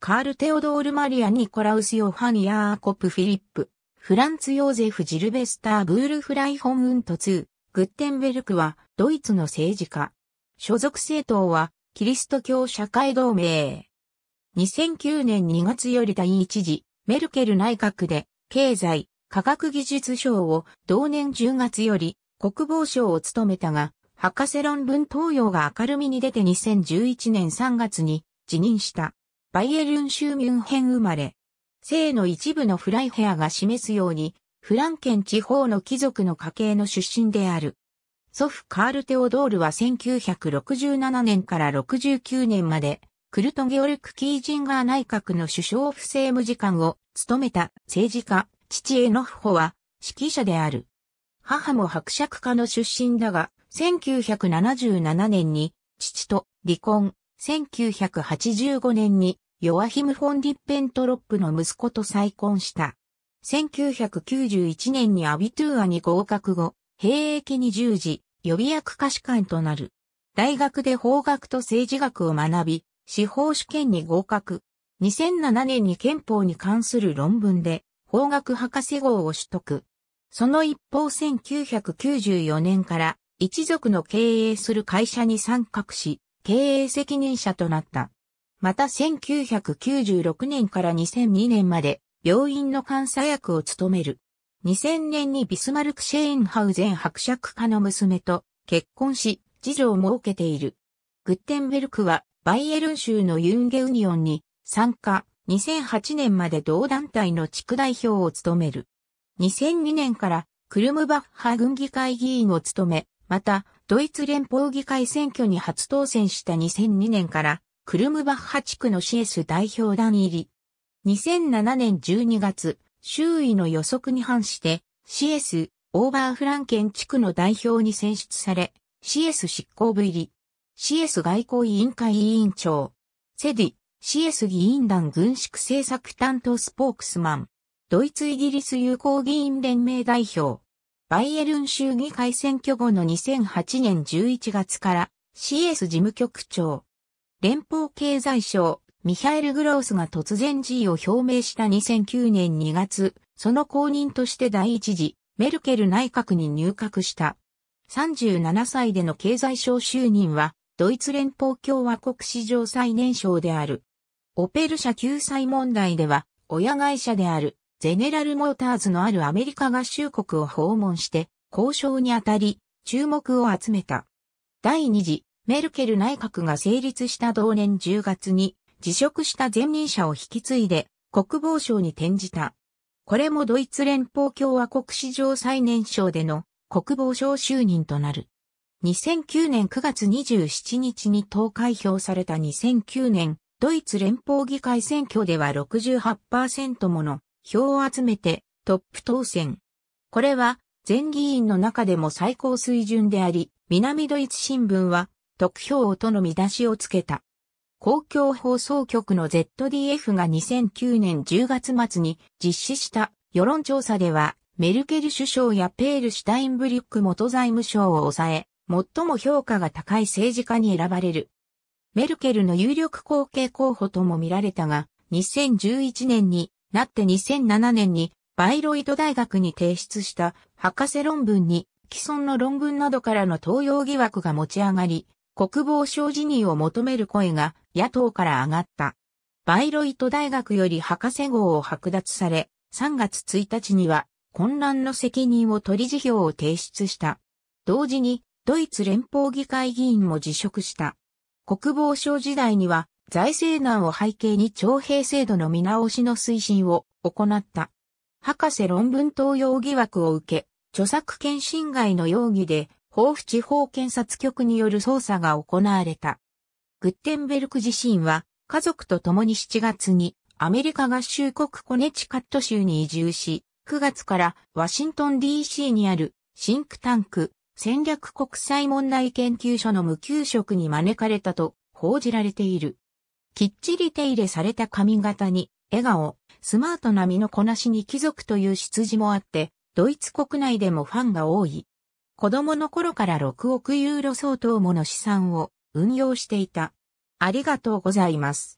カール・テオドール・マリア・ニコラウス・ヨハン・ヤーコプ・フィリップ、フランツ・ヨーゼフ・ジルベスター・ブール・フライホン・ウントツー、グッテンベルクは、ドイツの政治家。所属政党は、キリスト教社会同盟。2009年2月より第一次、メルケル内閣で、経済、科学技術賞を同年10月より国防省を務めたが、博士論文東洋が明るみに出て2011年3月に辞任した。バイエルン州ミュンヘン生まれ。生の一部のフライヘアが示すように、フランケン地方の貴族の家系の出身である。祖父カール・テオドールは1967年から69年まで、クルト・ゲオルク・キージンガー内閣の首相不政務次官を務めた政治家、父エノフホは指揮者である。母も伯爵家の出身だが、1977年に父と離婚、1985年にヨアヒム・フォン・ディッペントロップの息子と再婚した。1991年にアビトゥーアに合格後、兵役に従事、予備役歌手官となる。大学で法学と政治学を学び、司法試験に合格。2007年に憲法に関する論文で、法学博士号を取得。その一方1994年から一族の経営する会社に参画し、経営責任者となった。また1996年から2002年まで病院の監査役を務める。2000年にビスマルク・シェーンハウゼン伯爵家の娘と結婚し、次女を設けている。グッテンベルクはバイエルン州のユンゲウニオンに参加、2008年まで同団体の地区代表を務める。2002年からクルムバッハ軍議会議員を務め、またドイツ連邦議会選挙に初当選した2002年からクルムバッハ地区の CS 代表団入り。2007年12月、周囲の予測に反して、CS オーバーフランケン地区の代表に選出され、CS 執行部入り。CS 外交委員会委員長。セディ、CS 議員団軍縮政策担当スポークスマン。ドイツイギリス友好議員連盟代表。バイエルン州議会選挙後の2008年11月から CS 事務局長。連邦経済省、ミハエル・グロースが突然辞意を表明した2009年2月、その後任として第一次、メルケル内閣に入閣した。37歳での経済省就任は、ドイツ連邦共和国史上最年少である。オペル社救済問題では、親会社である、ゼネラルモーターズのあるアメリカ合衆国を訪問して、交渉にあたり、注目を集めた。第二次メルケル内閣が成立した同年10月に辞職した前任者を引き継いで国防省に転じた。これもドイツ連邦共和国史上最年少での国防省就任となる。2009年9月27日に投開票された2009年ドイツ連邦議会選挙では68%もの票を集めてトップ当選。これは全議員の中でも最高水準であり、南ドイツ新聞は得票との見出しをつけた。公共放送局の ZDF が2009年10月末に実施した世論調査では、メルケル首相やペール・シュタインブリック元財務省を抑え、最も評価が高い政治家に選ばれる。メルケルの有力後継候補とも見られたが、2011年になって2007年にバイロイド大学に提出した博士論文に既存の論文などからの東用疑惑が持ち上がり、国防省辞任を求める声が野党から上がった。バイロイト大学より博士号を剥奪され、3月1日には混乱の責任を取り辞表を提出した。同時にドイツ連邦議会議員も辞職した。国防省時代には財政難を背景に徴兵制度の見直しの推進を行った。博士論文登用疑惑を受け、著作権侵害の容疑で甲府地方検察局による捜査が行われた。グッテンベルク自身は家族と共に7月にアメリカ合衆国コネチカット州に移住し、9月からワシントン DC にあるシンクタンク戦略国際問題研究所の無給職に招かれたと報じられている。きっちり手入れされた髪型に笑顔、スマートな身のこなしに貴族という羊もあって、ドイツ国内でもファンが多い。子供の頃から6億ユーロ相当もの資産を運用していた。ありがとうございます。